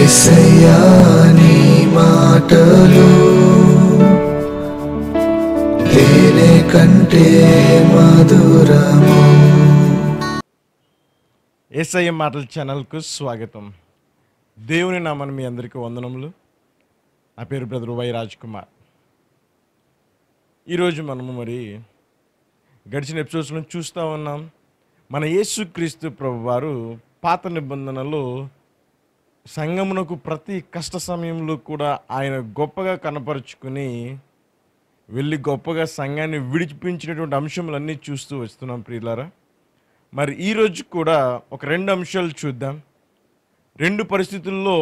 ఎసయాని మాటలు తేనే కంటే మధురము ఏసఐ మాటల ఛానల్కు స్వాగతం దేవుని నామని మీ అందరికీ వందనములు నా పేరు బ్రదర్ వై రాజ్ కుమార్ ఈరోజు మనము మరి గడిచిన ఎపిసోడ్స్లో చూస్తూ ఉన్నాం మన యేసుక్రీస్తు ప్రభు వారు పాత నిబంధనలో సంఘమునకు ప్రతి కష్ట సమయంలో కూడా ఆయన గొప్పగా కనపరుచుకుని వెళ్ళి గొప్పగా సంఘాన్ని విడిచిపించినటువంటి అంశములన్నీ చూస్తూ వస్తున్నాం ప్రియులారా మరి ఈరోజు కూడా ఒక రెండు అంశాలు చూద్దాం రెండు పరిస్థితుల్లో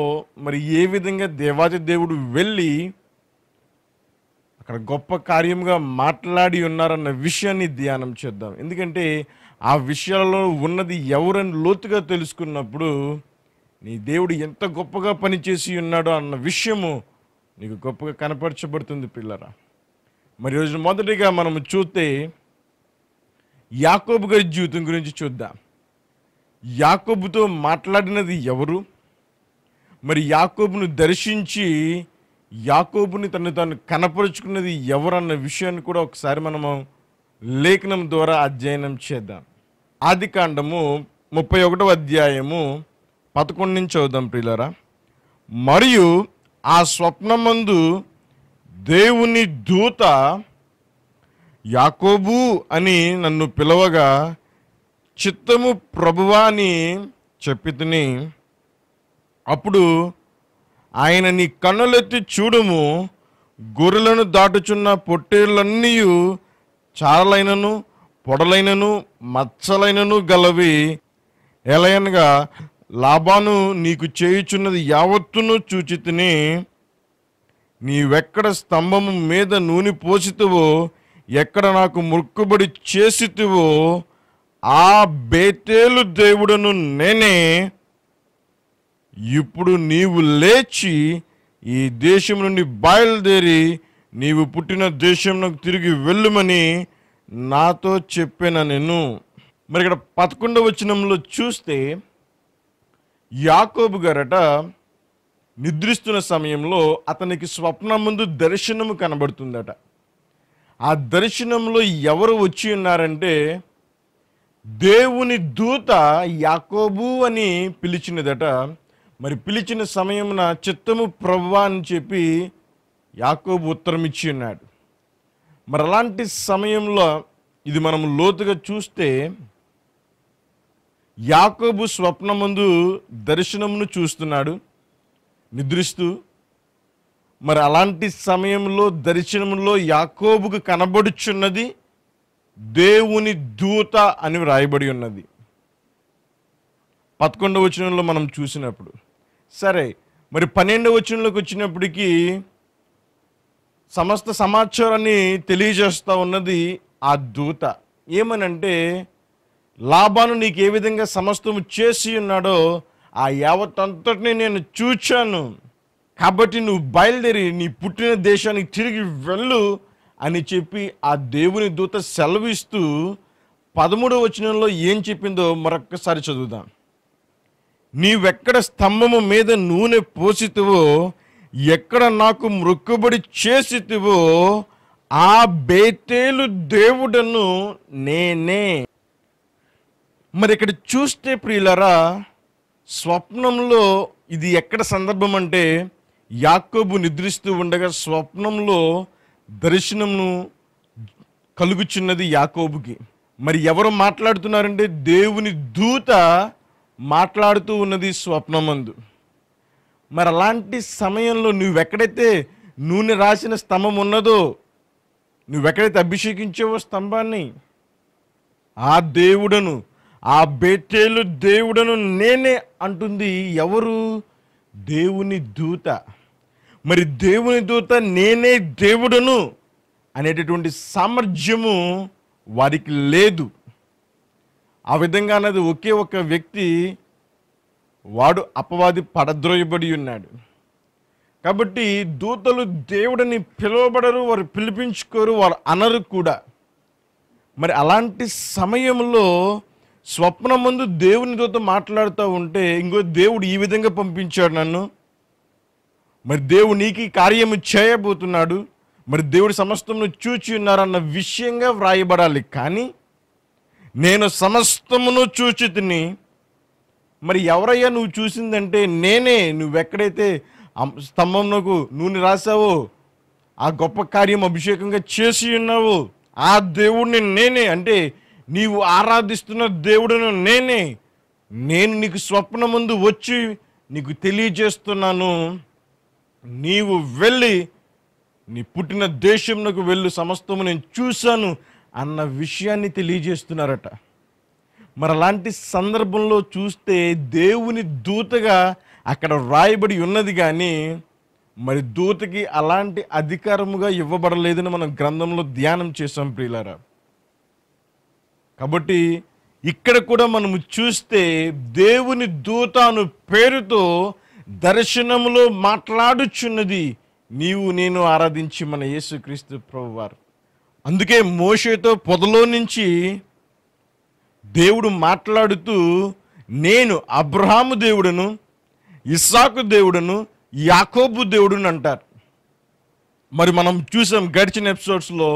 మరి ఏ విధంగా దేవాది దేవుడు వెళ్ళి అక్కడ గొప్ప కార్యంగా మాట్లాడి ఉన్నారన్న విషయాన్ని ధ్యానం చేద్దాం ఎందుకంటే ఆ విషయాలలో ఉన్నది ఎవరని లోతుగా తెలుసుకున్నప్పుడు నీ దేవుడు ఎంత గొప్పగా పనిచేసి ఉన్నాడో అన్న విషయము నీకు గొప్పగా కనపరచబడుతుంది పిల్లరా మరి రోజు మొదటిగా మనము చూస్తే యాకోబు గారి జీవితం గురించి చూద్దాం యాకోబుతో మాట్లాడినది ఎవరు మరి యాకోబును దర్శించి యాకోబుని తను తను కనపరుచుకున్నది ఎవరన్న విషయాన్ని కూడా ఒకసారి మనము లేఖనం ద్వారా అధ్యయనం చేద్దాం ఆది కాండము ముప్పై ఒకటో అధ్యాయము పదకొండు నుంచి చదువుదాం ప్రియులరా మరియు ఆ స్వప్నమందు దేవుని దూత యాకోబు అని నన్ను పిలవగా చిత్తము ప్రభువా అని చెప్పితిని అప్పుడు ఆయన నీ కన్నులెత్తి చూడము గొర్రెలను దాటుచున్న పొట్టేళ్ళన్నీ చారలైనను పొడలైనను మచ్చలైనను గలవి ఎలయనగా లాభాను నీకు చేయుచున్నది యావత్తును చూచితిని నీవెక్కడ స్తంభము మీద నూనె పోసితువో ఎక్కడ నాకు మొక్కుబడి చేసితివో ఆ బేతేలు దేవుడను నేనే ఇప్పుడు నీవు లేచి ఈ దేశం నుండి బయలుదేరి నీవు పుట్టిన దేశంలోకి తిరిగి వెళ్ళుమని నాతో చెప్పాను నేను మరి ఇక్కడ పదకొండవచనంలో వచనంలో చూస్తే యాకోబు గారట నిద్రిస్తున్న సమయంలో అతనికి స్వప్నం ముందు దర్శనము కనబడుతుందట ఆ దర్శనంలో ఎవరు వచ్చి ఉన్నారంటే దేవుని దూత యాకోబు అని పిలిచినదట మరి పిలిచిన సమయమున చిత్తము ప్రవ్వా అని చెప్పి యాకోబు ఉత్తరం ఇచ్చి ఉన్నాడు మరి అలాంటి సమయంలో ఇది మనం లోతుగా చూస్తే యాకోబు స్వప్నమందు దర్శనమును చూస్తున్నాడు నిద్రిస్తూ మరి అలాంటి సమయంలో దర్శనంలో యాకోబుకు కనబడుచున్నది దేవుని దూత అని వ్రాయబడి ఉన్నది పదకొండవ వచనంలో మనం చూసినప్పుడు సరే మరి పన్నెండవ వచనంలోకి వచ్చినప్పటికీ సమస్త సమాచారాన్ని తెలియజేస్తూ ఉన్నది ఆ దూత ఏమనంటే లాభాను నీకు ఏ విధంగా సమస్తము చేసి ఉన్నాడో ఆ యావత్తంతటిని నేను చూచాను కాబట్టి నువ్వు బయలుదేరి నీ పుట్టిన దేశానికి తిరిగి వెళ్ళు అని చెప్పి ఆ దేవుని దూత సెలవిస్తూ పదమూడవ వచనంలో ఏం చెప్పిందో మరొక్కసారి చదువుదాం నీవెక్కడ స్తంభము మీద నూనె పోసితువో ఎక్కడ నాకు మృక్కుబడి చేసితివో ఆ బేతేలు దేవుడను నేనే మరి ఇక్కడ చూస్తే ప్రియులరా స్వప్నంలో ఇది ఎక్కడ సందర్భం అంటే యాకోబు నిద్రిస్తూ ఉండగా స్వప్నంలో దర్శనమును కలుగుచున్నది యాకోబుకి మరి ఎవరు మాట్లాడుతున్నారంటే దేవుని దూత మాట్లాడుతూ ఉన్నది స్వప్నమందు మరి అలాంటి సమయంలో నువ్వెక్కడైతే నూనె రాసిన స్తంభం ఉన్నదో నువ్వెక్కడైతే అభిషేకించేవో స్తంభాన్ని ఆ దేవుడను ఆ బేటేలు దేవుడను నేనే అంటుంది ఎవరు దేవుని దూత మరి దేవుని దూత నేనే దేవుడను అనేటటువంటి సామర్థ్యము వారికి లేదు ఆ విధంగా అన్నది ఒకే ఒక వ్యక్తి వాడు అపవాది పడద్రోయబడి ఉన్నాడు కాబట్టి దూతలు దేవుడిని పిలువబడరు వారు పిలిపించుకోరు వారు అనరు కూడా మరి అలాంటి సమయంలో స్వప్న ముందు దేవునితో మాట్లాడుతూ ఉంటే ఇంకో దేవుడు ఈ విధంగా పంపించాడు నన్ను మరి దేవుడు నీకు కార్యము చేయబోతున్నాడు మరి దేవుడు సమస్తమును చూచి ఉన్నారన్న విషయంగా వ్రాయబడాలి కానీ నేను సమస్తమును చూచి తిని మరి ఎవరయ్యా నువ్వు చూసిందంటే నేనే నువ్వెక్కడైతే స్తంభంలోకు నూనె రాసావో ఆ గొప్ప కార్యం అభిషేకంగా చేసి ఉన్నావు ఆ దేవుడిని నేనే అంటే నీవు ఆరాధిస్తున్న దేవుడును నేనే నేను నీకు స్వప్న ముందు వచ్చి నీకు తెలియజేస్తున్నాను నీవు వెళ్ళి నీ పుట్టిన దేశంలోకి వెళ్ళు సమస్తము నేను చూశాను అన్న విషయాన్ని తెలియజేస్తున్నారట మరి అలాంటి సందర్భంలో చూస్తే దేవుని దూతగా అక్కడ రాయబడి ఉన్నది కానీ మరి దూతకి అలాంటి అధికారముగా ఇవ్వబడలేదని మనం గ్రంథంలో ధ్యానం చేసాం ప్రియులారా కాబట్టి ఇక్కడ కూడా మనం చూస్తే దేవుని దూత అను పేరుతో దర్శనంలో మాట్లాడుచున్నది నీవు నేను ఆరాధించి మన యేసుక్రీస్తు ప్రభువారు అందుకే మోషేతో పొదలో నుంచి దేవుడు మాట్లాడుతూ నేను అబ్రహాము దేవుడును ఇస్సాకు దేవుడును యాకోబు దేవుడును అంటారు మరి మనం చూసాం గడిచిన ఎపిసోడ్స్లో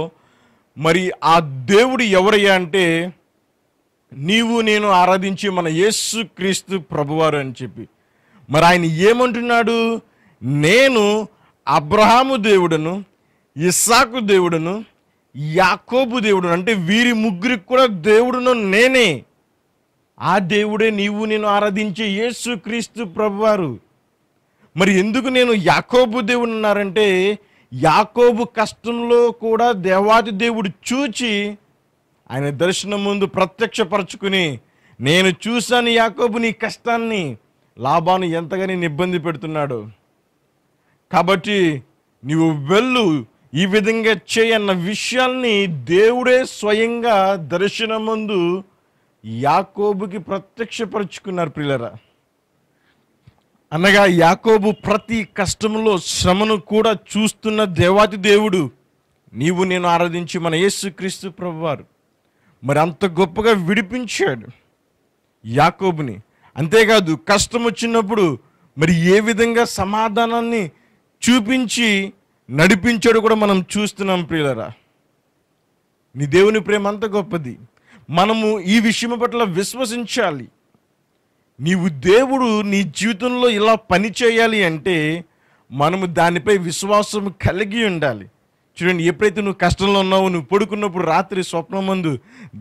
మరి ఆ దేవుడు ఎవరయ్యా అంటే నీవు నేను ఆరాధించి మన యేసు క్రీస్తు ప్రభువారు అని చెప్పి మరి ఆయన ఏమంటున్నాడు నేను అబ్రహాము దేవుడను ఇస్సాకు దేవుడను యాకోబు దేవుడు అంటే వీరి ముగ్గురికి కూడా దేవుడును నేనే ఆ దేవుడే నీవు నేను ఆరాధించే యేసు క్రీస్తు ప్రభువారు మరి ఎందుకు నేను యాకోబు దేవుడు అన్నారంటే యాకోబు కష్టంలో కూడా దేవాది దేవుడు చూచి ఆయన దర్శనం ముందు ప్రత్యక్షపరచుకుని నేను చూశాను యాకోబు నీ కష్టాన్ని లాభాన్ని ఎంతగానే ఇబ్బంది పెడుతున్నాడు కాబట్టి నీవు వెళ్ళు ఈ విధంగా చేయన్న విషయాల్ని దేవుడే స్వయంగా దర్శనం ముందు యాకోబుకి ప్రత్యక్షపరుచుకున్నారు ప్రియులరా అనగా యాకోబు ప్రతి కష్టంలో శ్రమను కూడా చూస్తున్న దేవాతి దేవుడు నీవు నేను ఆరాధించి మన యేసుక్రీస్తు ప్రభువారు మరి అంత గొప్పగా విడిపించాడు యాకోబుని అంతేకాదు కష్టం వచ్చినప్పుడు మరి ఏ విధంగా సమాధానాన్ని చూపించి నడిపించాడు కూడా మనం చూస్తున్నాం ప్రియులరా నీ దేవుని ప్రేమ అంత గొప్పది మనము ఈ విషయం పట్ల విశ్వసించాలి నీవు దేవుడు నీ జీవితంలో ఇలా పని చేయాలి అంటే మనము దానిపై విశ్వాసం కలిగి ఉండాలి చూడండి ఎప్పుడైతే నువ్వు కష్టంలో ఉన్నావు నువ్వు పడుకున్నప్పుడు రాత్రి స్వప్నం మందు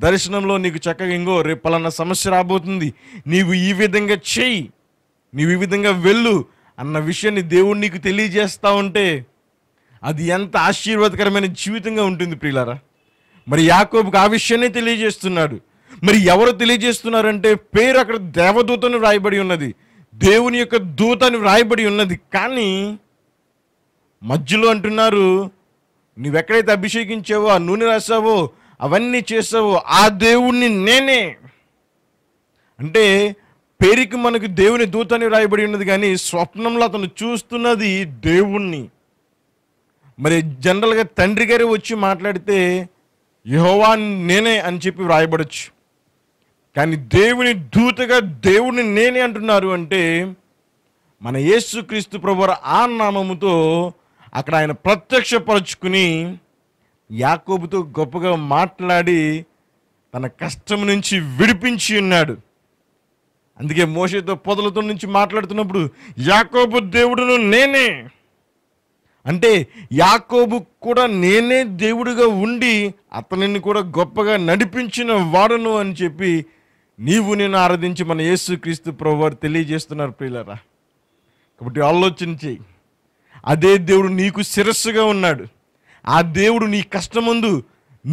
దర్శనంలో నీకు చక్కగా ఇంకో రేపు పలానా సమస్య రాబోతుంది నీవు ఈ విధంగా చేయి నీవు ఈ విధంగా వెళ్ళు అన్న విషయాన్ని దేవుడు నీకు తెలియజేస్తూ ఉంటే అది ఎంత ఆశీర్వాదకరమైన జీవితంగా ఉంటుంది ప్రియులారా మరి యాకోబుకు ఆ విషయాన్ని తెలియజేస్తున్నాడు మరి ఎవరు తెలియజేస్తున్నారంటే పేరు అక్కడ దేవదూతను వ్రాయబడి ఉన్నది దేవుని యొక్క దూత అని వ్రాయబడి ఉన్నది కానీ మధ్యలో అంటున్నారు నువ్వెక్కడైతే అభిషేకించావో ఆ నూనె రాసావో అవన్నీ చేసావో ఆ దేవుణ్ణి నేనే అంటే పేరుకి మనకు దేవుని దూత అని రాయబడి ఉన్నది కానీ స్వప్నంలో అతను చూస్తున్నది దేవుణ్ణి మరి జనరల్గా తండ్రి గారు వచ్చి మాట్లాడితే యహోవాన్ నేనే అని చెప్పి వ్రాయబడచ్చు కానీ దేవుని దూతగా దేవుడిని నేనే అంటున్నారు అంటే మన యేసుక్రీస్తు ప్రభువారు ఆ నామముతో అక్కడ ఆయన ప్రత్యక్షపరచుకుని యాకోబుతో గొప్పగా మాట్లాడి తన కష్టం నుంచి విడిపించి ఉన్నాడు అందుకే మోసతో పొదలతో నుంచి మాట్లాడుతున్నప్పుడు యాకోబు దేవుడును నేనే అంటే యాకోబు కూడా నేనే దేవుడిగా ఉండి అతనిని కూడా గొప్పగా నడిపించిన వాడును అని చెప్పి నీవు నేను ఆరాధించి మన యేసుక్రీస్తు ప్రభువారు తెలియజేస్తున్నారు ప్రియులరా కాబట్టి ఆలోచించి అదే దేవుడు నీకు శిరస్సుగా ఉన్నాడు ఆ దేవుడు నీ కష్టముందు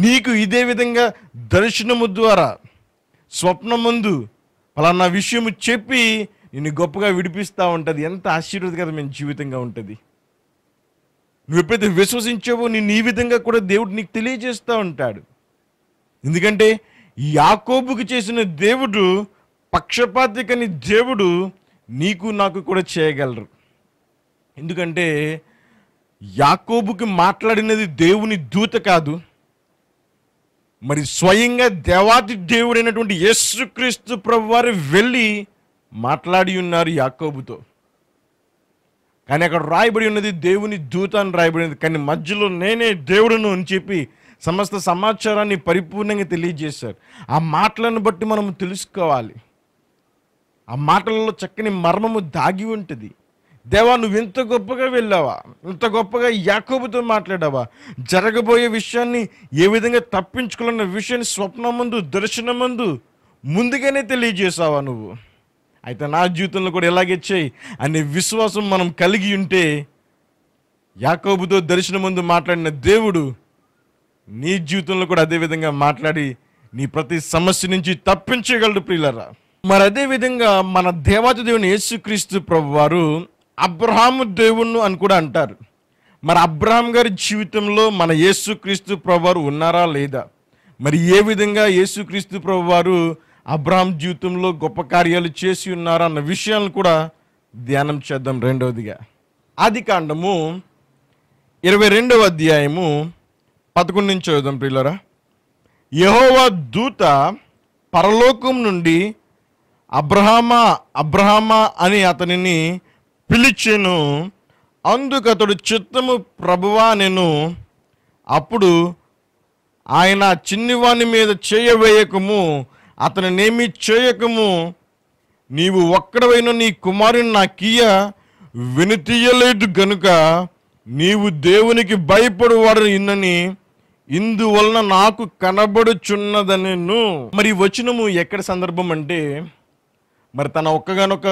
నీకు ఇదే విధంగా దర్శనము ద్వారా ముందు ఫలానా విషయము చెప్పి నిన్ను గొప్పగా విడిపిస్తూ ఉంటుంది ఎంత ఆశీర్వదకరమైన జీవితంగా ఉంటుంది నువ్వు ఎప్పుడైతే విశ్వసించావో నేను ఈ విధంగా కూడా దేవుడు నీకు తెలియజేస్తూ ఉంటాడు ఎందుకంటే యాకోబుకు చేసిన దేవుడు పక్షపాతి దేవుడు నీకు నాకు కూడా చేయగలరు ఎందుకంటే యాకోబుకి మాట్లాడినది దేవుని దూత కాదు మరి స్వయంగా దేవాతి దేవుడైనటువంటి యేసుక్రీస్తు ప్రభు వారు వెళ్ళి మాట్లాడి ఉన్నారు యాకోబుతో కానీ అక్కడ రాయబడి ఉన్నది దేవుని దూత అని రాయబడినది కానీ మధ్యలో నేనే దేవుడును అని చెప్పి సమస్త సమాచారాన్ని పరిపూర్ణంగా తెలియజేశారు ఆ మాటలను బట్టి మనం తెలుసుకోవాలి ఆ మాటలలో చక్కని మర్మము దాగి ఉంటుంది దేవా నువ్వు ఇంత గొప్పగా వెళ్ళావా ఇంత గొప్పగా యాకోబుతో మాట్లాడావా జరగబోయే విషయాన్ని ఏ విధంగా తప్పించుకోవాలన్న విషయాన్ని ముందు దర్శనం ముందు ముందుగానే తెలియజేసావా నువ్వు అయితే నా జీవితంలో కూడా ఎలాగే చేయి అనే విశ్వాసం మనం కలిగి ఉంటే యాకోబుతో ముందు మాట్లాడిన దేవుడు నీ జీవితంలో కూడా అదే విధంగా మాట్లాడి నీ ప్రతి సమస్య నుంచి తప్పించగలడు ప్రియులరా మరి అదే విధంగా మన దేవాతి దేవుని యేసుక్రీస్తు ప్రభు వారు అబ్రహాము దేవుణ్ణు అని కూడా అంటారు మరి అబ్రహాం గారి జీవితంలో మన యేసుక్రీస్తు ప్రభు వారు ఉన్నారా లేదా మరి ఏ విధంగా యేసుక్రీస్తు ప్రభు వారు అబ్రహాం జీవితంలో గొప్ప కార్యాలు చేసి ఉన్నారా అన్న విషయాలను కూడా ధ్యానం చేద్దాం రెండవదిగా ఆది కాండము ఇరవై రెండవ అధ్యాయము పదకొండు నుంచి చదువుదాం ప్రియులరా యహోవా దూత పరలోకం నుండి అబ్రహామా అబ్రహామా అని అతనిని పిలిచాను అందుకు అతడు చిత్తము ప్రభువా నేను అప్పుడు ఆయన చిన్నివాణి మీద చేయవేయకము అతనినేమి చేయకము నీవు ఒక్కడవైన నీ కుమారుని కియ వినితీయలేదు గనుక నీవు దేవునికి వాడు ఇన్నని ఇందువలన నాకు కనబడుచున్నదనను మరి వచనము ఎక్కడ సందర్భం అంటే మరి తన ఒక్కగానొక్క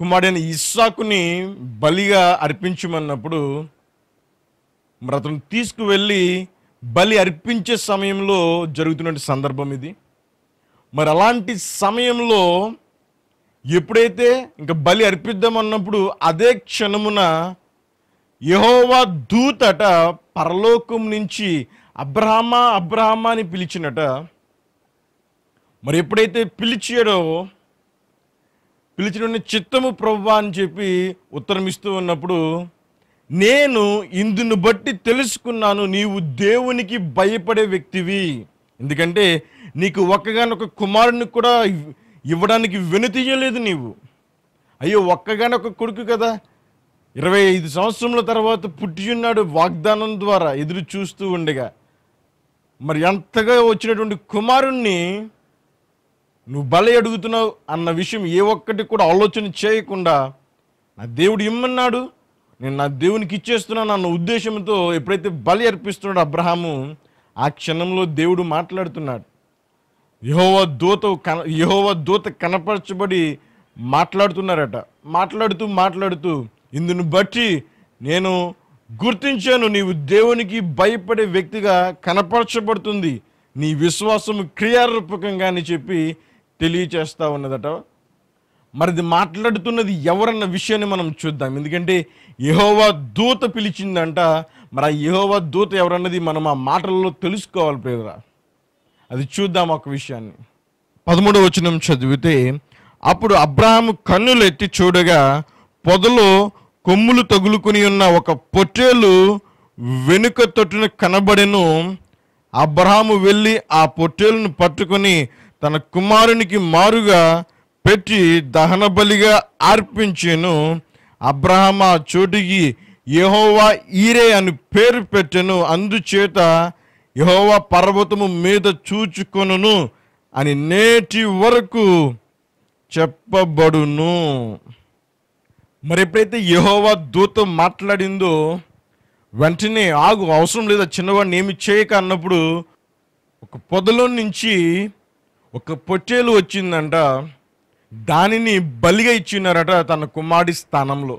కుమారుడైన ఇస్సాకుని బలిగా అర్పించమన్నప్పుడు మరి అతను తీసుకువెళ్ళి బలి అర్పించే సమయంలో జరుగుతున్న సందర్భం ఇది మరి అలాంటి సమయంలో ఎప్పుడైతే ఇంకా బలి అర్పిద్దామన్నప్పుడు అదే క్షణమున యహోవా దూతట పరలోకం నుంచి అబ్రహమ అబ్రహమ అని పిలిచినట మరి ఎప్పుడైతే పిలిచాడో పిలిచిన చిత్తము ప్రవ్వా అని చెప్పి ఉత్తరం ఇస్తూ ఉన్నప్పుడు నేను ఇందును బట్టి తెలుసుకున్నాను నీవు దేవునికి భయపడే వ్యక్తివి ఎందుకంటే నీకు ఒక్కగానొక కుమారుని కూడా ఇవ్వడానికి వెనుతీయలేదు నీవు అయ్యో ఒక్కగానొక కొడుకు కదా ఇరవై ఐదు సంవత్సరముల తర్వాత పుట్టియున్నాడు వాగ్దానం ద్వారా ఎదురు చూస్తూ ఉండగా మరి ఎంతగా వచ్చినటువంటి కుమారుణ్ణి నువ్వు బలి అడుగుతున్నావు అన్న విషయం ఏ ఒక్కటి కూడా ఆలోచన చేయకుండా నా దేవుడు ఇమ్మన్నాడు నేను నా దేవునికి ఇచ్చేస్తున్నాను అన్న ఉద్దేశంతో ఎప్పుడైతే బలి అర్పిస్తున్నాడు అబ్రహాము ఆ క్షణంలో దేవుడు మాట్లాడుతున్నాడు యహోవ దూత కన యహోవ దూత కనపరచబడి మాట్లాడుతున్నారట మాట్లాడుతూ మాట్లాడుతూ ఇందును బట్టి నేను గుర్తించాను నీవు దేవునికి భయపడే వ్యక్తిగా కనపరచబడుతుంది నీ విశ్వాసము క్రియారూపకంగా అని చెప్పి తెలియచేస్తూ ఉన్నదట మరిది మాట్లాడుతున్నది ఎవరన్న విషయాన్ని మనం చూద్దాం ఎందుకంటే యహోవా దూత పిలిచిందంట మరి ఆ యహోవా దూత ఎవరన్నది మనం ఆ మాటల్లో తెలుసుకోవాలి పేదరా అది చూద్దాం ఒక విషయాన్ని పదమూడవ వచనం చదివితే అప్పుడు అబ్రహం కన్నులు ఎత్తి చూడగా పొదలో కొమ్ములు తగులుకుని ఉన్న ఒక పొట్టేలు వెనుక తొట్టున కనబడెను అబ్రహాము వెళ్ళి ఆ పొట్టేలును పట్టుకొని తన కుమారునికి మారుగా పెట్టి దహన బలిగా అర్పించాను అబ్రహాం ఆ చోటికి యహోవా ఈరే అని పేరు పెట్టెను అందుచేత యహోవా పర్వతము మీద చూచుకొనును అని నేటి వరకు చెప్పబడును మరి ఎప్పుడైతే యహోవా దూత మాట్లాడిందో వెంటనే ఆగు అవసరం లేదా చిన్నవాడిని ఏమి చేయక అన్నప్పుడు ఒక పొదలో నుంచి ఒక పొట్టేలు వచ్చిందంట దానిని బలిగా ఇచ్చినారట తన కుమారుడి స్థానంలో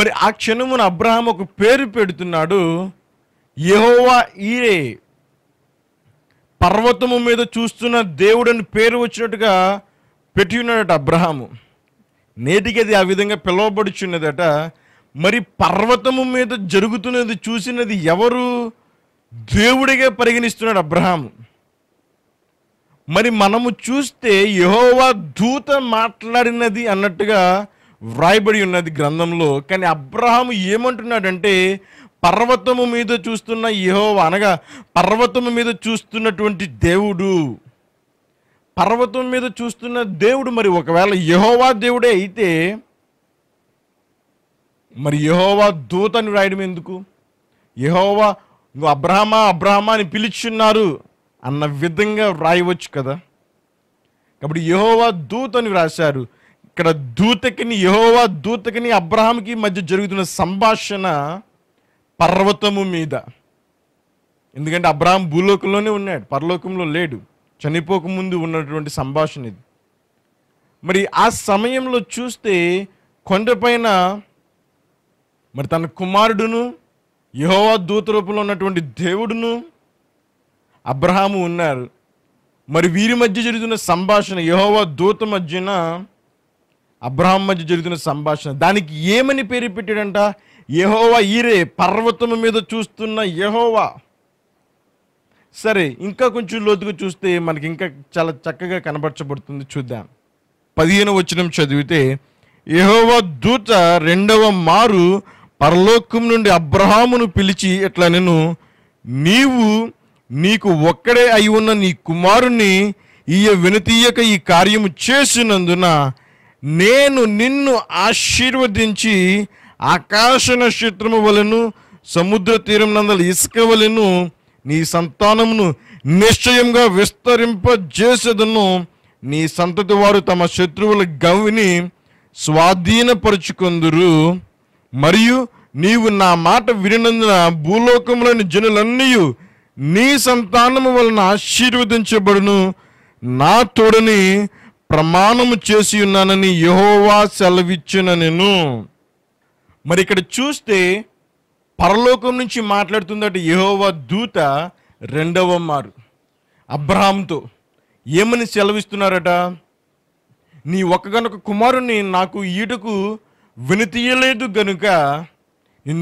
మరి ఆ క్షణమున అబ్రహాం ఒక పేరు పెడుతున్నాడు యహోవా ఈరే పర్వతము మీద చూస్తున్న దేవుడని పేరు వచ్చినట్టుగా పెట్టి ఉన్నాడట అబ్రహాము నేటికి అది ఆ విధంగా పిలువబడుచున్నదట మరి పర్వతము మీద జరుగుతున్నది చూసినది ఎవరు దేవుడిగా పరిగణిస్తున్నాడు అబ్రహాం మరి మనము చూస్తే యహోవా దూత మాట్లాడినది అన్నట్టుగా వ్రాయబడి ఉన్నది గ్రంథంలో కానీ అబ్రహాము ఏమంటున్నాడంటే పర్వతము మీద చూస్తున్న యహోవా అనగా పర్వతము మీద చూస్తున్నటువంటి దేవుడు పర్వతం మీద చూస్తున్న దేవుడు మరి ఒకవేళ యహోవా దేవుడే అయితే మరి యహోవా దూత అని రాయడం ఎందుకు యహోవా నువ్వు అబ్రహమా అబ్రహమా అని పిలుచున్నారు అన్న విధంగా వ్రాయవచ్చు కదా కాబట్టి యహోవా అని రాశారు ఇక్కడ దూతకిని యహోవా దూతకిని అబ్రహాంకి మధ్య జరుగుతున్న సంభాషణ పర్వతము మీద ఎందుకంటే అబ్రహం భూలోకంలోనే ఉన్నాడు పరలోకంలో లేడు చనిపోకముందు ఉన్నటువంటి సంభాషణ ఇది మరి ఆ సమయంలో చూస్తే కొండపైన మరి తన కుమారుడును యహోవా దూత రూపంలో ఉన్నటువంటి దేవుడును అబ్రహాము ఉన్నారు మరి వీరి మధ్య జరుగుతున్న సంభాషణ యహోవా దూత మధ్యన అబ్రహాం మధ్య జరుగుతున్న సంభాషణ దానికి ఏమని పేరు పెట్టాడంట యహోవా ఈరే పర్వతం మీద చూస్తున్న యహోవా సరే ఇంకా కొంచెం లోతుగా చూస్తే మనకి ఇంకా చాలా చక్కగా కనపరచబడుతుంది చూద్దాం పదిహేను వచనం చదివితే యహోవ దూత రెండవ మారు పరలోకం నుండి అబ్రహామును పిలిచి ఇట్లా నేను నీవు నీకు ఒక్కడే అయి ఉన్న నీ కుమారుణ్ణి ఈయ వినతీయక ఈ కార్యము చేసినందున నేను నిన్ను ఆశీర్వదించి ఆకాశ నక్షత్రము వలను సముద్ర తీరం నందల ఇసుక వలను నీ సంతానమును నిశ్చయంగా విస్తరింపజేసేదను నీ సంతతి వారు తమ శత్రువుల గవిని స్వాధీనపరుచుకొందురు మరియు నీవు నా మాట వినినందున భూలోకంలోని జనులన్నీ నీ సంతానము వలన ఆశీర్వదించబడును నా తోడని ప్రమాణము చేసి ఉన్నానని యహోవా సెలవిచ్చిన నేను మరి ఇక్కడ చూస్తే పరలోకం నుంచి మాట్లాడుతుందట యహోవ దూత రెండవ మారు అబ్రహాంతో ఏమని సెలవిస్తున్నారట నీ ఒక్కగనొక కుమారుని నాకు ఈటకు వినతీయలేదు గనుక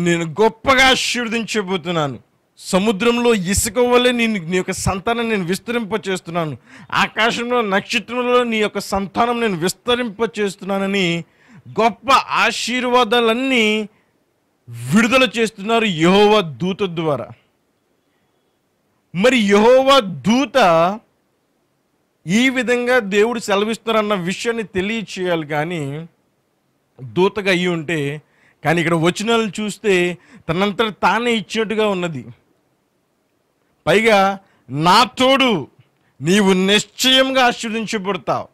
నేను గొప్పగా ఆశీర్వదించబోతున్నాను సముద్రంలో ఇసుక వల్లే నేను నీ యొక్క సంతానం నేను విస్తరింపచేస్తున్నాను ఆకాశంలో నక్షత్రంలో నీ యొక్క సంతానం నేను విస్తరింపచేస్తున్నానని గొప్ప ఆశీర్వాదాలన్నీ విడుదల చేస్తున్నారు యహోవా దూత ద్వారా మరి యహోవా దూత ఈ విధంగా దేవుడు సెలవిస్తున్నారన్న విషయాన్ని తెలియచేయాలి కానీ దూతగా అయ్యి ఉంటే కానీ ఇక్కడ వచనాలు చూస్తే తనంతట తానే ఇచ్చినట్టుగా ఉన్నది పైగా నా తోడు నీవు నిశ్చయంగా ఆశీర్వదించబడతావు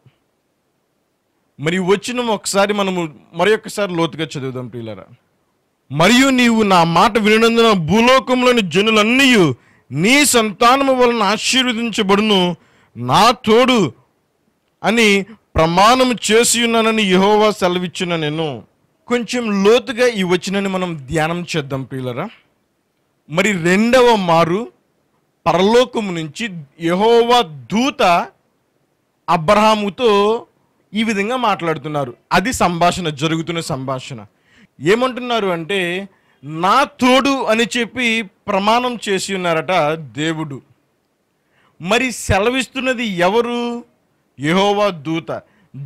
మరి వచ్చిన ఒకసారి మనము మరొకసారి లోతుగా చదువుదాం ప్రియులరా మరియు నీవు నా మాట వినందున భూలోకంలోని జనులన్నీ నీ సంతానము వలన ఆశీర్వదించబడును నా తోడు అని ప్రమాణం చేసి ఉన్నానని యహోవా సెలవిచ్చిన నేను కొంచెం లోతుగా ఈ వచ్చినని మనం ధ్యానం చేద్దాం పిల్లరా మరి రెండవ మారు పరలోకము నుంచి యహోవా దూత అబ్రహాముతో ఈ విధంగా మాట్లాడుతున్నారు అది సంభాషణ జరుగుతున్న సంభాషణ ఏమంటున్నారు అంటే నా తోడు అని చెప్పి ప్రమాణం చేసి ఉన్నారట దేవుడు మరి సెలవిస్తున్నది ఎవరు యహోవా దూత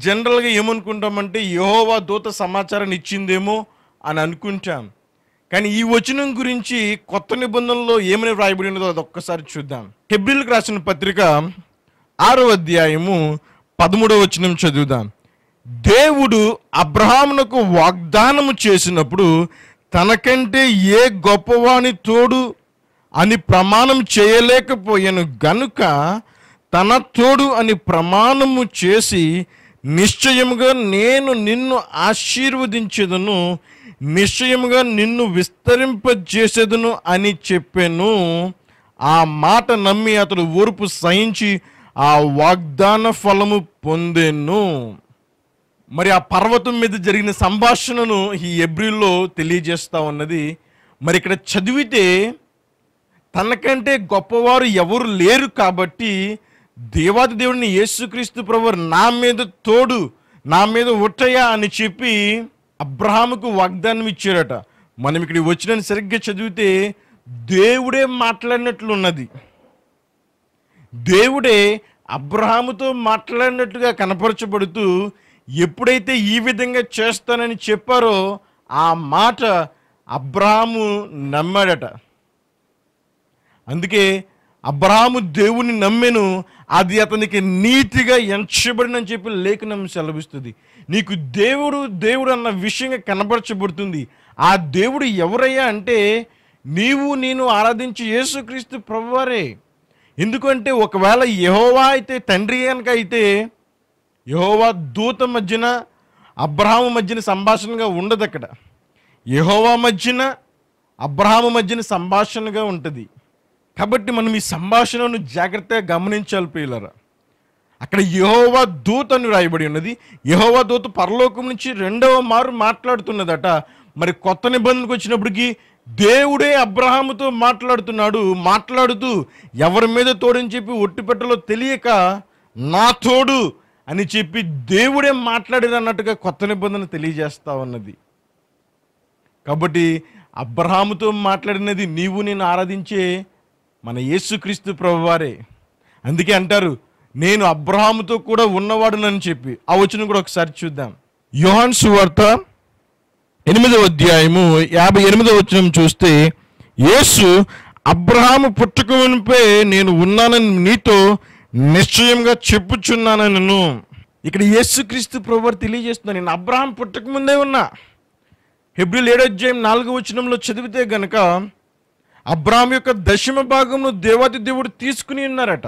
జనరల్గా ఏమనుకుంటామంటే యహోవా దూత సమాచారం ఇచ్చిందేమో అని అనుకుంటాం కానీ ఈ వచనం గురించి కొత్త నిబంధనలో ఏమని వ్రాయబడి ఉన్నదో అది ఒక్కసారి చూద్దాం హెబ్రిల్కి రాసిన పత్రిక ఆరో అధ్యాయము పదమూడవ వచనం చదువుదాం దేవుడు అబ్రహామునకు వాగ్దానము చేసినప్పుడు తనకంటే ఏ గొప్పవాణి తోడు అని ప్రమాణం చేయలేకపోయాను గనుక తన తోడు అని ప్రమాణము చేసి నిశ్చయముగా నేను నిన్ను ఆశీర్వదించేదను నిశ్చయముగా నిన్ను విస్తరింపజేసేదను అని చెప్పాను ఆ మాట నమ్మి అతడు ఓర్పు సహించి ఆ వాగ్దాన ఫలము పొందేను మరి ఆ పర్వతం మీద జరిగిన సంభాషణను ఈ ఎబ్రిల్లో తెలియజేస్తా ఉన్నది మరి ఇక్కడ చదివితే తనకంటే గొప్పవారు ఎవరు లేరు కాబట్టి దేవాది దేవుడిని యేసుక్రీస్తు ప్రభు నా మీద తోడు నా మీద ఉట్టయా అని చెప్పి అబ్రహాముకు వాగ్దానం ఇచ్చారట మనం ఇక్కడ వచ్చిన సరిగ్గా చదివితే దేవుడే మాట్లాడినట్లున్నది దేవుడే అబ్రహాముతో మాట్లాడినట్లుగా కనపరచబడుతూ ఎప్పుడైతే ఈ విధంగా చేస్తానని చెప్పారో ఆ మాట అబ్రాము నమ్మాడట అందుకే అబ్రాహము దేవుని నమ్మెను అది అతనికి నీతిగా ఎంచబడినని చెప్పి లేఖనం సెలవిస్తుంది నీకు దేవుడు దేవుడు అన్న విషయంగా కనపరచబడుతుంది ఆ దేవుడు ఎవరయ్యా అంటే నీవు నేను ఆరాధించి యేసుక్రీస్తు ప్రభువారే ఎందుకంటే ఒకవేళ యహోవా అయితే తండ్రి కనుక అయితే యహోవా దూత మధ్యన అబ్రహాము మధ్యన సంభాషణగా ఉండదు అక్కడ యహోవా మధ్యన అబ్రహాము మధ్యన సంభాషణగా ఉంటుంది కాబట్టి మనం ఈ సంభాషణను జాగ్రత్తగా గమనించాలి పిల్లరా అక్కడ యహోవా దూత అని రాయబడి ఉన్నది యహోవా దూత పరలోకం నుంచి రెండవ మారు మాట్లాడుతున్నదట మరి కొత్త నిబంధనకు వచ్చినప్పటికీ దేవుడే అబ్రహాముతో మాట్లాడుతున్నాడు మాట్లాడుతూ ఎవరి మీద తోడని చెప్పి ఒట్టిపెట్టలో తెలియక నా తోడు అని చెప్పి దేవుడే అన్నట్టుగా కొత్త నిబంధన తెలియజేస్తా ఉన్నది కాబట్టి అబ్రహాముతో మాట్లాడినది నీవు నేను ఆరాధించే మన యేసుక్రీస్తు ప్రభువారే అందుకే అంటారు నేను అబ్రహాముతో కూడా ఉన్నవాడునని చెప్పి ఆ వచ్చిన కూడా ఒకసారి చూద్దాం యోహాన్ సువార్త ఎనిమిదవ అధ్యాయము యాభై ఎనిమిదవ వచనం చూస్తే యేసు అబ్రహాము పుట్టుకమునిపై నేను ఉన్నానని నీతో నిశ్చయంగా చెప్పుచున్నాను నిన్ను ఇక్కడ యేసుక్రీస్తు ప్రభు తెలియజేస్తున్నాను నేను అబ్రహాం పుట్టక ముందే ఉన్నా హెబ్రిల్ ఏడోధ్యాయం నాలుగు వచనంలో చదివితే గనక అబ్రాహం యొక్క దశమ భాగంలో దేవాది దేవుడు తీసుకుని ఉన్నారట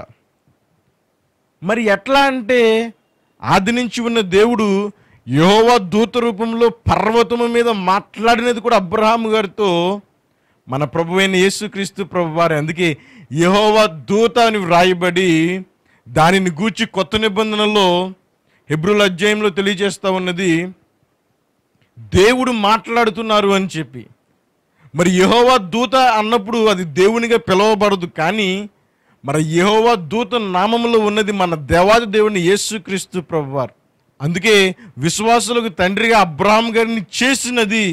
మరి ఎట్లా అంటే ఆది నుంచి ఉన్న దేవుడు యహోవా దూత రూపంలో పర్వతము మీద మాట్లాడినది కూడా అబ్రహాం గారితో మన ప్రభువైన యేసుక్రీస్తు ప్రభు వారు అందుకే యహోవా దూత అని వ్రాయబడి దానిని గూర్చి కొత్త నిబంధనలో హిబ్రుల అధ్యాయంలో తెలియజేస్తూ ఉన్నది దేవుడు మాట్లాడుతున్నారు అని చెప్పి మరి యహోవా దూత అన్నప్పుడు అది దేవునిగా పిలవబడదు కానీ మరి యహోవా దూత నామంలో ఉన్నది మన దేవాది దేవుని యేసుక్రీస్తు ప్రభువారు అందుకే విశ్వాసులకు తండ్రిగా అబ్రాహం గారిని చేసినది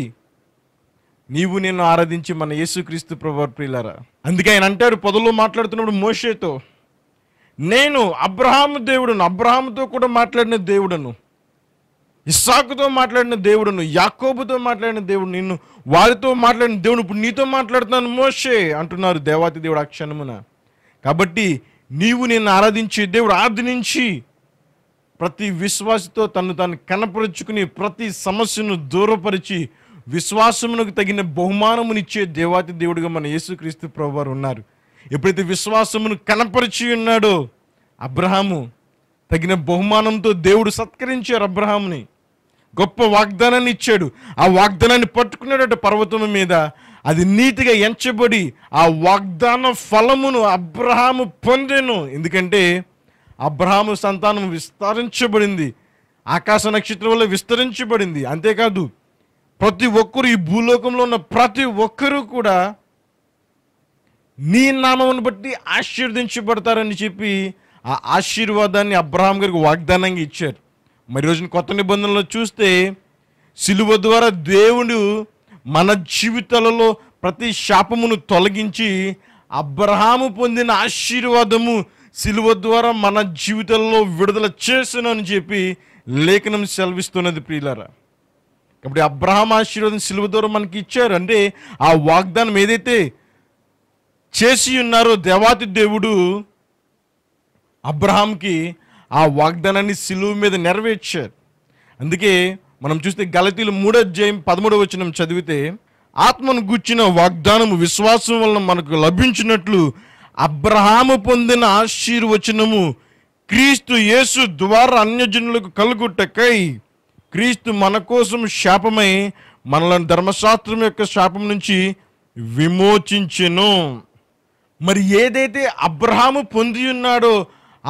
నీవు నేను ఆరాధించి మన యేసుక్రీస్తు ప్రభావ ప్రియులరా అందుకే ఆయన అంటారు పొదల్లో మాట్లాడుతున్నప్పుడు మోషేతో నేను అబ్రహాము దేవుడును అబ్రహాముతో కూడా మాట్లాడిన దేవుడను ఇస్సాకుతో మాట్లాడిన దేవుడును యాకోబుతో మాట్లాడిన దేవుడు నిన్ను వారితో మాట్లాడిన దేవుడు ఇప్పుడు నీతో మాట్లాడుతున్నాను మోషే అంటున్నారు దేవాతి దేవుడు ఆ క్షణమున కాబట్టి నీవు నేను ఆరాధించి దేవుడు ఆర్దినించి ప్రతి విశ్వాసతో తను తను కనపరుచుకుని ప్రతి సమస్యను దూరపరిచి విశ్వాసమునకు తగిన బహుమానమునిచ్చే దేవాతి దేవుడిగా మన యేసుక్రీస్తు ప్రభువారు ఉన్నారు ఎప్పుడైతే విశ్వాసమును కనపరిచి ఉన్నాడో అబ్రహాము తగిన బహుమానంతో దేవుడు సత్కరించారు అబ్రహాముని గొప్ప వాగ్దానాన్ని ఇచ్చాడు ఆ వాగ్దానాన్ని పట్టుకున్నాడట పర్వతం మీద అది నీతిగా ఎంచబడి ఆ వాగ్దాన ఫలమును అబ్రహాము పొందాను ఎందుకంటే అబ్రహాము సంతానం విస్తరించబడింది ఆకాశ నక్షత్రం వల్ల విస్తరించబడింది అంతేకాదు ప్రతి ఒక్కరు ఈ భూలోకంలో ఉన్న ప్రతి ఒక్కరూ కూడా నీ నామం బట్టి ఆశీర్వదించబడతారని చెప్పి ఆ ఆశీర్వాదాన్ని అబ్రహాం గారికి వాగ్దానంగా ఇచ్చారు మరి రోజున కొత్త నిబంధనలో చూస్తే సిలువ ద్వారా దేవుడు మన జీవితాలలో ప్రతి శాపమును తొలగించి అబ్రహాము పొందిన ఆశీర్వాదము సిలువ ద్వారా మన జీవితంలో విడుదల అని చెప్పి లేఖనం సెలవిస్తున్నది ప్రియులారా కాబట్టి అబ్రహం ఆశీర్వాదం సిలువ దూరం మనకి ఇచ్చారు అంటే ఆ వాగ్దానం ఏదైతే చేసి ఉన్నారో దేవాతి దేవుడు అబ్రహాంకి ఆ వాగ్దానాన్ని సిలువు మీద నెరవేర్చారు అందుకే మనం చూస్తే గలతీలు మూడో జయం పదమూడవ వచనం చదివితే ఆత్మను గుచ్చిన వాగ్దానము విశ్వాసం వలన మనకు లభించినట్లు అబ్రహాము పొందిన ఆశీర్వచనము క్రీస్తు యేసు ద్వారా అన్యజనులకు కలుగుట్టకై క్రీస్తు మన కోసం శాపమై మనలను ధర్మశాస్త్రం యొక్క శాపం నుంచి విమోచించెను మరి ఏదైతే అబ్రహాము పొంది ఉన్నాడో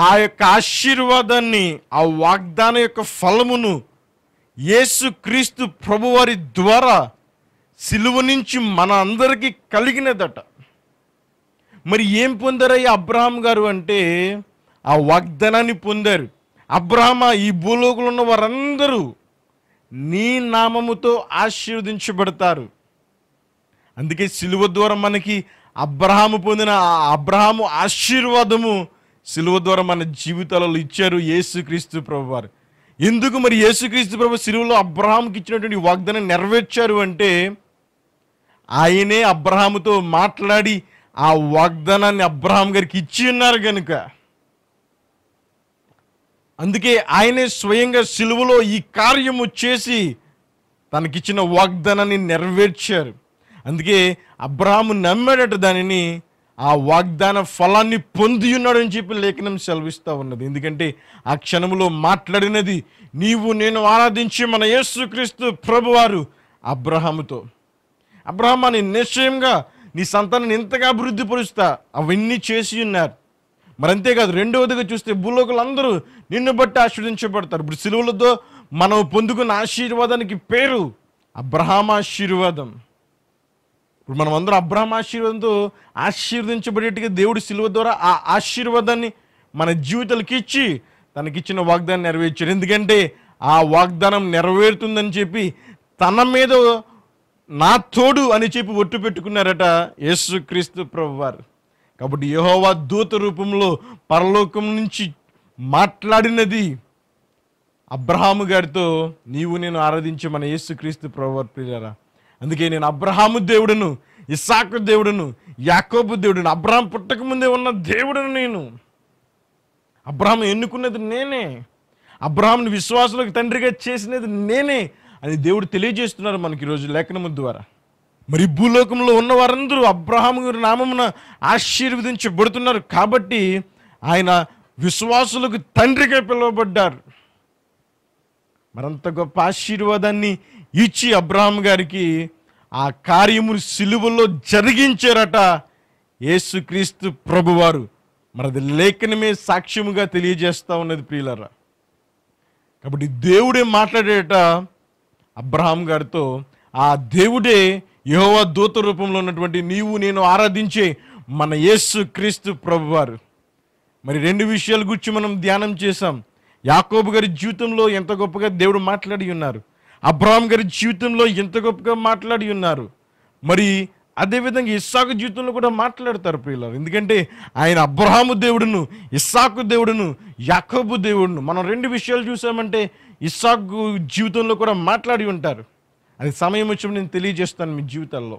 ఆ యొక్క ఆశీర్వాదాన్ని ఆ వాగ్దానం యొక్క ఫలమును యేసు క్రీస్తు ప్రభువారి ద్వారా సిలువ నుంచి మన అందరికీ కలిగినదట మరి ఏం పొందారయ్యా అబ్రహాం గారు అంటే ఆ వాగ్దానాన్ని పొందారు అబ్రహమా ఈ భూలోకంలో ఉన్న వారందరూ నీ నామముతో ఆశీర్వదించబడతారు అందుకే సిలువ ద్వారా మనకి అబ్రహాము పొందిన అబ్రహాము ఆశీర్వాదము సిలువ ద్వారా మన జీవితాలలో ఇచ్చారు యేసుక్రీస్తు ప్రభు వారు ఎందుకు మరి యేసుక్రీస్తు ప్రభు సిలువలో అబ్రహాముకి ఇచ్చినటువంటి వాగ్దానం నెరవేర్చారు అంటే ఆయనే అబ్రహాముతో మాట్లాడి ఆ వాగ్దానాన్ని అబ్రహాం గారికి ఇచ్చి ఉన్నారు కనుక అందుకే ఆయనే స్వయంగా సిలువలో ఈ కార్యము చేసి తనకిచ్చిన వాగ్దానాన్ని నెరవేర్చారు అందుకే అబ్రహాము నమ్మాడట దానిని ఆ వాగ్దాన ఫలాన్ని పొంది ఉన్నాడు అని చెప్పి లేఖనం సెలవిస్తూ ఉన్నది ఎందుకంటే ఆ క్షణంలో మాట్లాడినది నీవు నేను ఆరాధించి మన యేసుక్రీస్తు ప్రభువారు అబ్రహాముతో అబ్రహమాని నిశ్చయంగా నీ సంతానాన్ని ఎంతగా అభివృద్ధిపరుస్తా అవన్నీ చేసి ఉన్నారు మరి అంతేకాదు రెండవదిగా చూస్తే భూలోకులందరూ నిన్ను బట్టి ఆశీర్వదించబడతారు ఇప్పుడు సిలువులతో మనం పొందుకున్న ఆశీర్వాదానికి పేరు అబ్రహాం ఆశీర్వాదం ఇప్పుడు మనం అందరం అబ్రహం ఆశీర్వాదంతో ఆశీర్వదించబడేట్టుగా దేవుడి సిలువ ద్వారా ఆ ఆశీర్వాదాన్ని మన జీవితాలకి ఇచ్చి తనకిచ్చిన వాగ్దానం నెరవేర్చారు ఎందుకంటే ఆ వాగ్దానం నెరవేరుతుందని చెప్పి తన మీద నా తోడు అని చెప్పి ఒట్టు పెట్టుకున్నారట యేసుక్రీస్తు ప్రభువారు కాబట్టి యహోవా దూత రూపంలో పరలోకం నుంచి మాట్లాడినది అబ్రహాము గారితో నీవు నేను ఆరాధించే మన యేసుక్రీస్తు ప్రవర్తిరా అందుకే నేను అబ్రహాము దేవుడును ఇస్సాకు దేవుడును యాకోబు దేవుడును అబ్రహాం పుట్టక ముందే ఉన్న దేవుడును నేను అబ్రహాం ఎన్నుకున్నది నేనే అబ్రహాంని విశ్వాసులకు తండ్రిగా చేసినది నేనే అని దేవుడు తెలియజేస్తున్నారు మనకి ఈరోజు లేఖనము ద్వారా మరి భూలోకంలో ఉన్న వారందరూ అబ్రహాం గారి నామమున ఆశీర్వదించబడుతున్నారు కాబట్టి ఆయన విశ్వాసులకు తండ్రిగా పిలువబడ్డారు మరంత గొప్ప ఆశీర్వాదాన్ని ఇచ్చి అబ్రహాం గారికి ఆ కార్యము సిలువలో జరిగించారట యేసుక్రీస్తు ప్రభువారు మరది లేఖనమే సాక్ష్యముగా తెలియజేస్తూ ఉన్నది ప్రియులరా కాబట్టి దేవుడే మాట్లాడేట అబ్రహాం గారితో ఆ దేవుడే యహోవ దూత రూపంలో ఉన్నటువంటి నీవు నేను ఆరాధించే మన యేసు క్రీస్తు ప్రభువారు మరి రెండు విషయాల గురించి మనం ధ్యానం చేశాం యాకోబు గారి జీవితంలో ఎంత గొప్పగా దేవుడు మాట్లాడి ఉన్నారు అబ్రాహం గారి జీవితంలో ఎంత గొప్పగా మాట్లాడి ఉన్నారు మరి అదేవిధంగా ఇస్సాకు జీవితంలో కూడా మాట్లాడతారు పిల్లలు ఎందుకంటే ఆయన అబ్రహాము దేవుడును ఇస్సాకు దేవుడును యాకబు దేవుడును మనం రెండు విషయాలు చూసామంటే ఇస్సాకు జీవితంలో కూడా మాట్లాడి ఉంటారు అది సమయం వచ్చినప్పుడు నేను తెలియజేస్తాను మీ జీవితాల్లో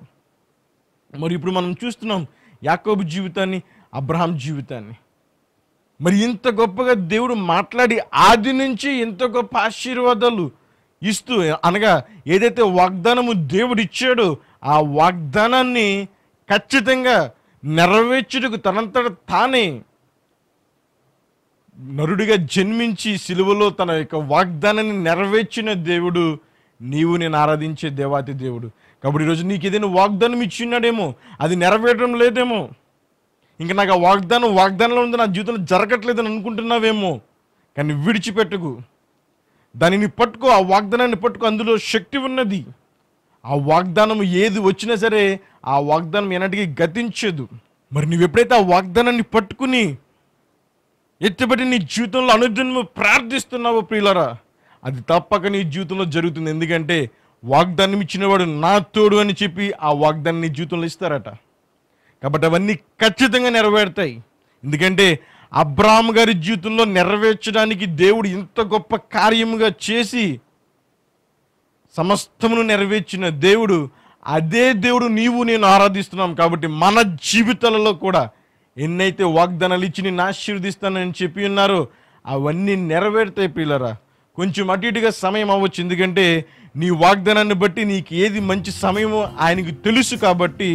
మరి ఇప్పుడు మనం చూస్తున్నాం యాకోబు జీవితాన్ని అబ్రహాం జీవితాన్ని మరి ఇంత గొప్పగా దేవుడు మాట్లాడి ఆది నుంచి ఇంత గొప్ప ఆశీర్వాదాలు ఇస్తూ అనగా ఏదైతే వాగ్దానము దేవుడు ఇచ్చాడో ఆ వాగ్దానాన్ని ఖచ్చితంగా నెరవేర్చుటకు తనంతట తానే నరుడిగా జన్మించి సిలువలో తన యొక్క వాగ్దానాన్ని నెరవేర్చిన దేవుడు నీవు నేను ఆరాధించే దేవాతి దేవుడు కాబట్టి ఈరోజు నీకు ఏదైనా వాగ్దానం ఇచ్చిన్నాడేమో అది నెరవేరడం లేదేమో ఇంకా నాకు ఆ వాగ్దానం వాగ్దానంలో ఉంది నా జీవితంలో జరగట్లేదని అనుకుంటున్నావేమో కానీ విడిచిపెట్టుకు దానిని పట్టుకో ఆ వాగ్దానాన్ని పట్టుకో అందులో శక్తి ఉన్నది ఆ వాగ్దానం ఏది వచ్చినా సరే ఆ వాగ్దానం ఎన్నటికీ గతించదు మరి నువ్వు ఎప్పుడైతే ఆ వాగ్దానాన్ని పట్టుకుని ఎత్తుబడి నీ జీవితంలో అనుదినము ప్రార్థిస్తున్నావో ప్రియులరా అది తప్పక నీ జీవితంలో జరుగుతుంది ఎందుకంటే వాగ్దానం ఇచ్చినవాడు నా తోడు అని చెప్పి ఆ వాగ్దాన్ని నీ జీవితంలో ఇస్తారట కాబట్టి అవన్నీ ఖచ్చితంగా నెరవేరుతాయి ఎందుకంటే అబ్రామ్ గారి జీవితంలో నెరవేర్చడానికి దేవుడు ఇంత గొప్ప కార్యముగా చేసి సమస్తమును నెరవేర్చిన దేవుడు అదే దేవుడు నీవు నేను ఆరాధిస్తున్నాం కాబట్టి మన జీవితాలలో కూడా ఎన్నైతే వాగ్దానాలు ఇచ్చి నేను ఆశీర్వదిస్తానని చెప్పి ఉన్నారో అవన్నీ నెరవేరుతాయి పిల్లరా కొంచెం అటు ఇటుగా సమయం అవ్వచ్చు ఎందుకంటే నీ వాగ్దానాన్ని బట్టి నీకు ఏది మంచి సమయమో ఆయనకు తెలుసు కాబట్టి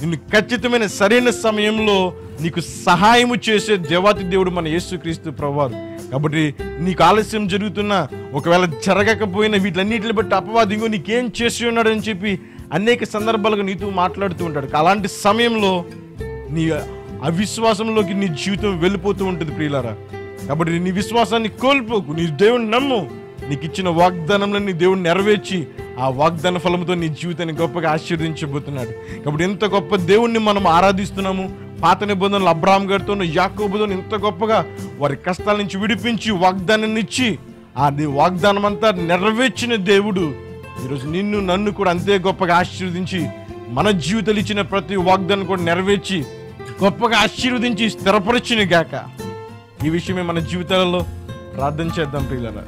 నిన్ను ఖచ్చితమైన సరైన సమయంలో నీకు సహాయము చేసే దేవాతి దేవుడు మన యేసుక్రీస్తు ప్రభువారు కాబట్టి నీకు ఆలస్యం జరుగుతున్నా ఒకవేళ జరగకపోయినా వీటన్నిటిని బట్టి అపవాది ఇంకో నీకేం చేసి ఉన్నాడని చెప్పి అనేక సందర్భాలుగా నీతో మాట్లాడుతూ ఉంటాడు అలాంటి సమయంలో నీ అవిశ్వాసంలోకి నీ జీవితం వెళ్ళిపోతూ ఉంటుంది ప్రియులారా కాబట్టి నీ విశ్వాసాన్ని కోల్పోకు నీ దేవుని నమ్ము నీకు ఇచ్చిన వాగ్దానంలో దేవుడు నెరవేర్చి ఆ వాగ్దాన ఫలంతో నీ జీవితాన్ని గొప్పగా ఆశీర్వదించబోతున్నాడు కాబట్టి ఇంత గొప్ప దేవుణ్ణి మనం ఆరాధిస్తున్నాము పాత నిబంధనలు అబ్రాహం గారితో యాకోబుతో ఇంత గొప్పగా వారి కష్టాల నుంచి విడిపించి వాగ్దానాన్ని ఇచ్చి ఆ వాగ్దానం అంతా నెరవేర్చిన దేవుడు ఈరోజు నిన్ను నన్ను కూడా అంతే గొప్పగా ఆశీర్వదించి మన జీవితాలు ఇచ్చిన ప్రతి వాగ్దానం కూడా నెరవేర్చి గొప్పగా ఆశీర్వదించి స్థిరపరచిన గాక ఈ విషయమే మన జీవితాలలో ప్రార్థన చేద్దాం ప్రియులరా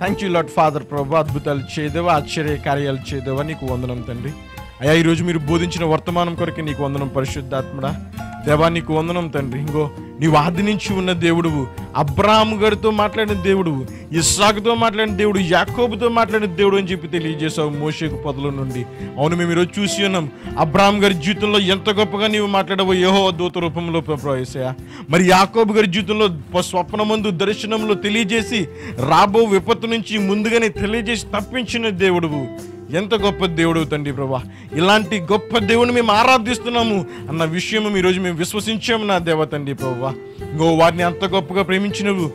థ్యాంక్ యూ లాట్ ఫాదర్ ప్రభు అద్భుతాలు చేదేవా ఆశ్చర్య కార్యాలు చేదేవా నీకు వందనం తండ్రి అయ్యా ఈరోజు మీరు బోధించిన వర్తమానం కొరకు నీకు వందనం పరిశుద్ధాత్మడా దేవా నీకు వందనం తండ్రి ఇంకో నీవు నుంచి ఉన్న దేవుడువు అబ్రాహం గారితో మాట్లాడిన దేవుడు ఇస్సాకుతో మాట్లాడిన దేవుడు యాకోబుతో మాట్లాడిన దేవుడు అని చెప్పి తెలియజేశావు మోషకు పదల నుండి అవును మేము ఈరోజు చూసి ఉన్నాం అబ్రాహం గారి జీవితంలో ఎంత గొప్పగా నీవు మాట్లాడవో ఏహో దూత రూపంలో ప్రవేశయా మరి యాకోబు గారి జీవితంలో స్వప్నమందు దర్శనంలో తెలియజేసి రాబో విపత్తు నుంచి ముందుగానే తెలియజేసి తప్పించిన దేవుడు ఎంత గొప్ప దేవుడు తండ్రి ప్రభా ఇలాంటి గొప్ప దేవుని మేము ఆరాధిస్తున్నాము అన్న విషయం ఈరోజు మేము విశ్వసించాము నా దేవ తండ్రి ప్రభా ఇంకో వారిని అంత గొప్పగా ప్రేమించినవు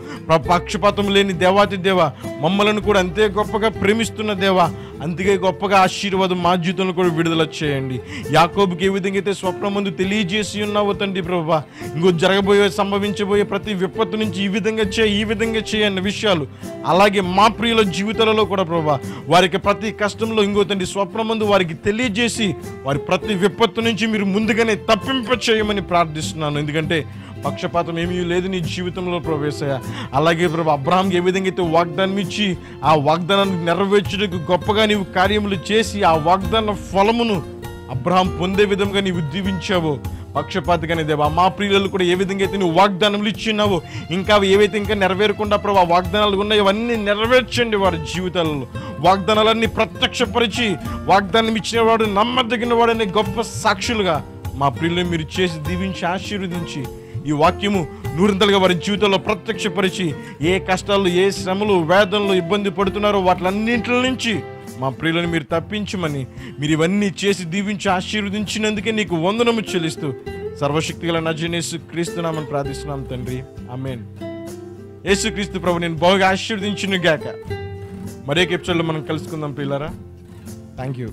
పక్షపాతం లేని దేవాతి దేవ మమ్మలను కూడా అంతే గొప్పగా ప్రేమిస్తున్న దేవ అందుకే గొప్పగా ఆశీర్వాదం మా జీవితంలో కూడా విడుదల చేయండి యాకోబుకి ఏ విధంగా అయితే స్వప్నం ముందు తెలియజేసి ఉన్నావు తండ్రి ప్రభా ఇంకో జరగబోయే సంభవించబోయే ప్రతి విపత్తు నుంచి ఈ విధంగా చేయ ఈ విధంగా చేయన్న విషయాలు అలాగే మా ప్రియుల జీవితాలలో కూడా ప్రభా వారికి ప్రతి కష్టంలో ఇంకో తండ్రి స్వప్నమందు వారికి తెలియజేసి వారి ప్రతి విపత్తు నుంచి మీరు ముందుగానే తప్పింప చేయమని ప్రార్థిస్తున్నాను ఎందుకంటే పక్షపాతం ఏమీ లేదు నీ జీవితంలో ప్రవేశయ అలాగే ప్రభు అబ్రహాంకి ఏ విధంగా అయితే వాగ్దానం ఇచ్చి ఆ వాగ్దానాన్ని నెరవేర్చడానికి గొప్పగా నీవు కార్యములు చేసి ఆ వాగ్దాన ఫలమును అబ్రహాం పొందే విధంగా నీవు దీవించావో పక్షపాతిగానే దేవా మా ప్రియులు కూడా ఏ విధంగా అయితే నువ్వు వాగ్దానములు ఇచ్చిన్నావు ఇంకా అవి ఏవైతే ఇంకా నెరవేరకుండా ఆ వాగ్దానాలు ఉన్నాయో అవన్నీ నెరవేర్చండి వారి జీవితాలలో వాగ్దానాలన్నీ ప్రత్యక్షపరిచి వాగ్దానం ఇచ్చినవాడు నమ్మదగిన అనే గొప్ప సాక్షులుగా మా ప్రియులను మీరు చేసి దీవించి ఆశీర్వదించి ఈ వాక్యము నూరింతలుగా వారి జీవితంలో ప్రత్యక్షపరిచి ఏ కష్టాలు ఏ శ్రమలు వేదనలు ఇబ్బంది పడుతున్నారో వాటిలన్నింటి నుంచి మా ప్రియులను మీరు తప్పించమని మీరు ఇవన్నీ చేసి దీవించి ఆశీర్వదించినందుకే నీకు వందనము చెల్లిస్తూ సర్వశక్తి గల నజనేసు క్రీస్తున్నామని ప్రార్థిస్తున్నాం తండ్రి అమేన్ క్రీస్తు ప్రభు నేను బాగా ఆశీర్వదించిన గాక మరే కెప్చర్లో మనం కలుసుకుందాం పిల్లరా థ్యాంక్ యూ